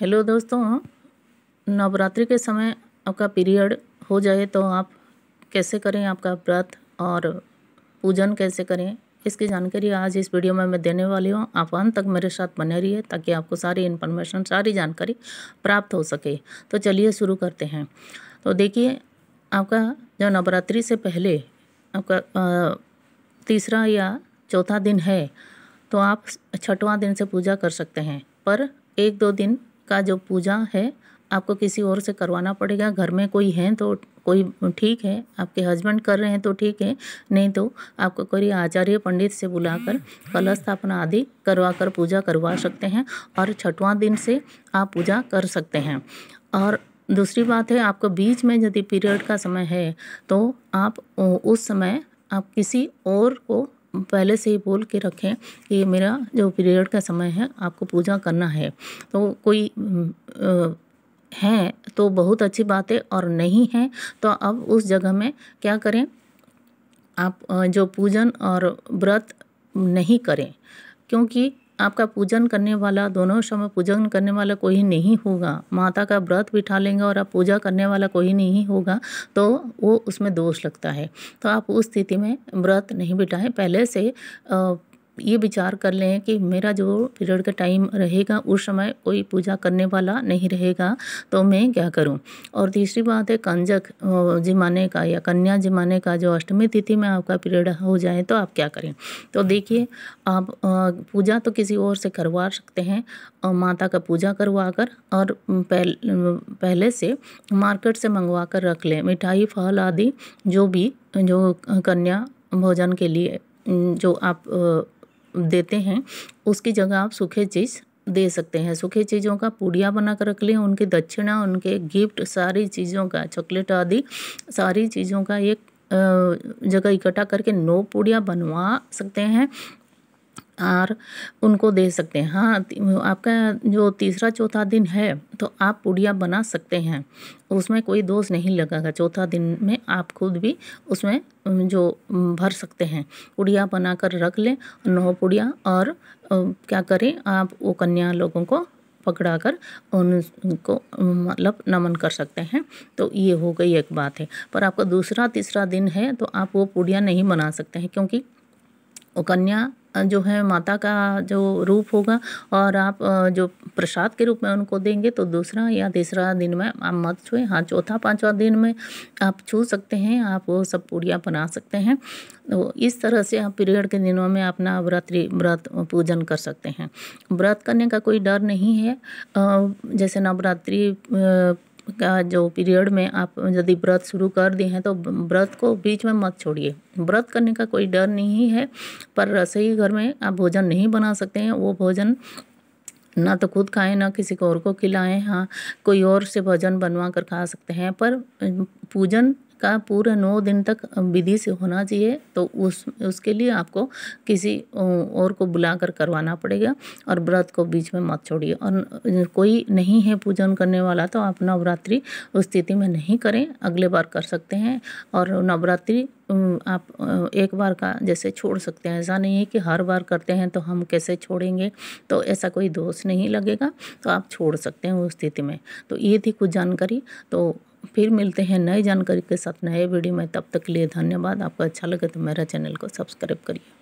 Hello दोस्तों हाँ। नवरात्रि के समय आपका पीरियड हो जाए तो आप कैसे करें आपका व्रत और पूजन कैसे करें इसकी जानकारी आज इस वीडियो में मैं देने वाली हूँ आप अंत तक मेरे साथ बने रहिए ताकि आपको सारी इन्फॉर्मेशन सारी जानकारी प्राप्त हो सके तो चलिए शुरू करते हैं तो देखिए आपका जो नवरात्रि से पहले आपका तीसरा या चौथा दिन है तो आप छठवां दिन से पूजा कर सकते हैं पर एक दो दिन का जो पूजा है आपको किसी और से करवाना पड़ेगा घर में कोई है तो कोई ठीक है आपके हस्बैंड कर रहे हैं तो ठीक है नहीं तो आपको कोई आचार्य पंडित से बुलाकर कलश स्थापना आदि करवा कर पूजा करवा सकते हैं और छठवां दिन से आप पूजा कर सकते हैं और दूसरी बात है आपको बीच में यदि पीरियड का समय है तो आप उस समय आप किसी और को पहले से ही बोल के रखें कि मेरा जो पीरियड का समय है आपको पूजा करना है तो कोई है तो बहुत अच्छी बात है और नहीं है तो अब उस जगह में क्या करें आप जो पूजन और व्रत नहीं करें क्योंकि आपका पूजन करने वाला दोनों समय पूजन करने वाला कोई नहीं होगा माता का व्रत बिठा लेंगे और आप पूजा करने वाला कोई नहीं होगा तो वो उसमें दोष लगता है तो आप उस स्थिति में व्रत नहीं बिठाएं पहले से ये विचार कर लें कि मेरा जो पीरियड का टाइम रहेगा उस समय कोई पूजा करने वाला नहीं रहेगा तो मैं क्या करूं और तीसरी बात है कंजक जिमाने का या कन्या जिमाने का जो अष्टमी तिथि में आपका पीरियड हो जाए तो आप क्या करें तो देखिए आप पूजा तो किसी और से करवा सकते हैं और माता का पूजा करवा कर और पहले पहले से मार्केट से मंगवा कर रख लें मिठाई फल आदि जो भी जो कन्या भोजन के लिए जो आप देते हैं उसकी जगह आप सूखे चीज़ दे सकते हैं सूखे चीज़ों का पुड़िया बना कर रख लें उनकी दक्षिणा उनके गिफ्ट सारी चीज़ों का चॉकलेट आदि सारी चीज़ों का एक जगह इकट्ठा करके नौ पूड़िया बनवा सकते हैं आर उनको दे सकते हैं हाँ आपका जो तीसरा चौथा दिन है तो आप पुड़िया बना सकते हैं उसमें कोई दोष नहीं लगेगा चौथा दिन में आप खुद भी उसमें जो भर सकते हैं पुड़िया बनाकर रख लें नौ पुड़िया और क्या करें आप वो कन्या लोगों को पकड़ा कर उनको मतलब नमन कर सकते हैं तो ये हो गई एक बात है पर आपका दूसरा तीसरा दिन है तो आप वो पुड़िया नहीं बना सकते हैं क्योंकि वो कन्या जो है माता का जो रूप होगा और आप जो प्रसाद के रूप में उनको देंगे तो दूसरा या तीसरा दिन में आप मत छुए हाँ चौथा पांचवा दिन में आप छू सकते हैं आप वो सब पूड़ियाँ बना सकते हैं तो इस तरह से आप पीरियड के दिनों में अपना व्रत व्रत पूजन कर सकते हैं व्रत करने का कोई डर नहीं है जैसे नवरात्रि का जो पीरियड में आप यदि व्रत शुरू कर दिए हैं तो व्रत को बीच में मत छोड़िए व्रत करने का कोई डर नहीं है पर रसोई घर में आप भोजन नहीं बना सकते हैं वो भोजन ना तो खुद खाएं ना किसी को और को खिलाएं हाँ कोई और से भोजन बनवा कर खा सकते हैं पर पूजन का पूरे नौ दिन तक विधि से होना चाहिए तो उस उसके लिए आपको किसी और को बुला करवाना पड़ेगा और व्रत को बीच में मत छोड़िए और कोई नहीं है पूजन करने वाला तो आप नवरात्रि उस स्थिति में नहीं करें अगले बार कर सकते हैं और नवरात्रि आप एक बार का जैसे छोड़ सकते हैं ऐसा नहीं है कि हर बार करते हैं तो हम कैसे छोड़ेंगे तो ऐसा कोई दोष नहीं लगेगा तो आप छोड़ सकते हैं उस स्थिति में तो ये थी कुछ जानकारी तो फिर मिलते हैं नए जानकारी के साथ नए वीडियो में तब तक के लिए धन्यवाद आपको अच्छा लगे तो मेरा चैनल को सब्सक्राइब करिए